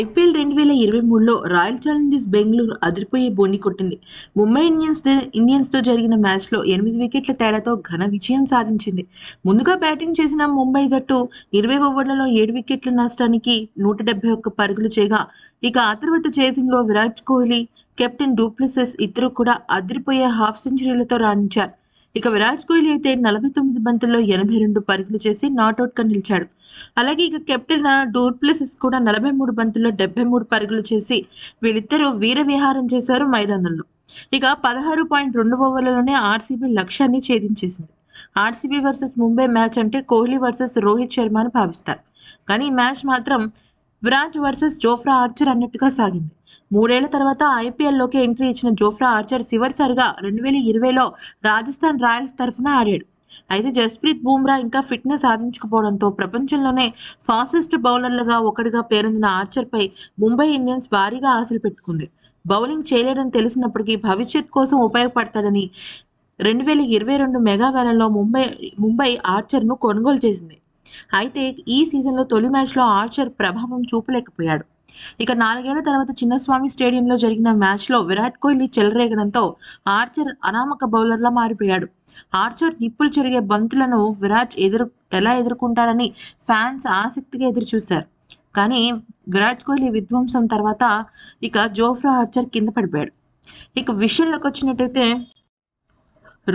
IPL రెండు వేల ఇరవై మూడులో రాయల్ ఛాలెంజర్స్ బెంగళూరు అదిరిపోయే బోని కొట్టింది ముంబై ఇండియన్స్ ఇండియన్స్తో జరిగిన మ్యాచ్లో ఎనిమిది వికెట్ల తేడాతో ఘన విజయం సాధించింది ముందుగా బ్యాటింగ్ చేసిన ముంబై జట్టు ఇరవై ఓవర్లలో ఏడు వికెట్ల నష్టానికి నూట డెబ్బై ఒక్క పరుగులు చేయగా ఇక ఆ తర్వాత చేసింగ్లో విరాట్ కోహ్లీ కెప్టెన్ డూప్లసెస్ ఇద్దరు కూడా అదిరిపోయే హాఫ్ సెంచరీలతో రాణించారు ఇక విరాట్ కోహ్లీ అయితే నలభై తొమ్మిది బంతుల్లో ఎనభై రెండు పరుగులు చేసి నాట్అవుట్ గా నిలిచాడు అలాగే ఇక కెప్టెన్ డూర్ ప్లసెస్ కూడా నలభై మూడు బంతుల్లో డెబ్బై మూడు పరుగులు చేసి వీళ్ళిద్దరూ వీర విహారం చేశారు మైదానంలో ఇక పదహారు పాయింట్ రెండు ఓవర్లలోనే ఆర్సీబీ లక్ష్యాన్ని ఛేదించేసింది ఆర్సీబీ వర్సెస్ ముంబై మ్యాచ్ అంటే కోహ్లీ వర్సెస్ రోహిత్ శర్మ అని భావిస్తారు కానీ ఈ మ్యాచ్ మాత్రం విరాట్ వర్సెస్ జోఫ్రా ఆర్చర్ అన్నట్టుగా సాగింది మూడేళ్ల తర్వాత ఐపీఎల్లోకి ఎంట్రీ ఇచ్చిన జోఫ్రా ఆర్చర్ చివరిసారిగా రెండు వేల ఇరవైలో రాజస్థాన్ రాయల్స్ తరఫున ఆడాడు అయితే జస్ప్రీత్ బూమ్రా ఇంకా ఫిట్నెస్ సాధించకపోవడంతో ప్రపంచంలోనే ఫాస్టెస్ట్ బౌలర్లుగా ఒకటిగా పేరొందిన ఆర్చర్పై ముంబై ఇండియన్స్ భారీగా ఆశలు పెట్టుకుంది బౌలింగ్ చేయలేడని తెలిసినప్పటికీ భవిష్యత్ కోసం ఉపయోగపడతాడని రెండు వేల ఇరవై రెండు మెగా వేలలో ముంబై ముంబై ఆర్చర్ను కొనుగోలు చేసింది అయితే ఈ సీజన్లో తొలి మ్యాచ్లో ఆర్చర్ ప్రభావం చూపలేకపోయాడు ఇక నాలుగేళ్ల తర్వాత చిన్నస్వామి స్టేడియంలో జరిగిన మ్యాచ్లో విరాట్ కోహ్లీ చెలరేగడంతో ఆర్చర్ అనామక బౌలర్లా మారిపోయాడు ఆర్చర్ నిప్పులు చెరిగే బంతులను విరాట్ ఎదురు ఎలా ఎదుర్కొంటారని ఫ్యాన్స్ ఆసక్తిగా ఎదురుచూశారు కానీ విరాట్ కోహ్లీ విధ్వంసం తర్వాత ఇక జోఫ్రా ఆర్చర్ కింద పడిపోయాడు ఇక విషయంలోకి వచ్చినట్టయితే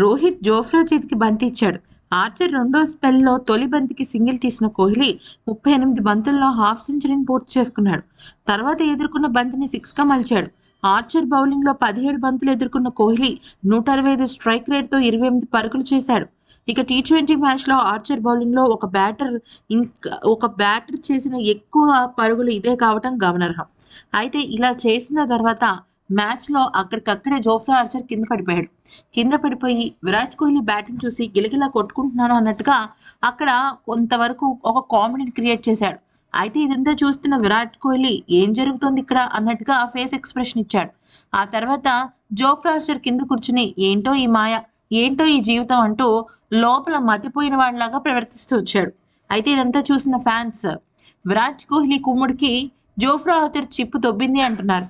రోహిత్ జోఫ్రా చేతికి బంతి ఇచ్చాడు ఆర్చర్ రెండో స్పెల్లో తొలి బంతికి సింగిల్ తీసిన కోహ్లీ ముప్పై ఎనిమిది బంతుల్లో హాఫ్ సెంచరీని పూర్తి చేసుకున్నాడు తర్వాత ఎదుర్కొన్న బంతిని సిక్స్గా మలిచాడు ఆర్చర్ బౌలింగ్లో పదిహేడు బంతులు ఎదుర్కొన్న కోహ్లీ నూట అరవై ఐదు స్ట్రైక్ రేట్తో ఇరవై ఎనిమిది పరుగులు చేశాడు ఇక టీ ట్వంటీ మ్యాచ్లో ఆర్చర్ బౌలింగ్లో ఒక బ్యాటర్ ఇంకా ఒక బ్యాటర్ చేసిన ఎక్కువ పరుగులు ఇదే కావటం గమనార్హం అయితే ఇలా చేసిన తర్వాత మ్యాచ్ లో అక్కడికక్కడే జోఫ్రా ఆర్చర్ కింద పడిపోయాడు కింద పడిపోయి విరాట్ కోహ్లీ బ్యాటింగ్ చూసి గిలగిలా కొట్టుకుంటున్నాను అన్నట్టుగా అక్కడ కొంతవరకు ఒక కామెడీని క్రియేట్ చేశాడు అయితే ఇదంతా చూస్తున్న విరాట్ కోహ్లీ ఏం జరుగుతోంది ఇక్కడ అన్నట్టుగా ఫేస్ ఎక్స్ప్రెషన్ ఇచ్చాడు ఆ తర్వాత జోఫ్రా ఆర్చర్ కింద కూర్చుని ఏంటో ఈ మాయ ఏంటో ఈ జీవితం అంటూ లోపల మతిపోయిన వాళ్ళలాగా ప్రవర్తిస్తూ వచ్చాడు అయితే ఇదంతా చూసిన ఫ్యాన్స్ విరాట్ కోహ్లీ కుమ్ముడికి జోఫ్రా ఆర్చర్ చిప్పు దొబ్బింది అంటున్నారు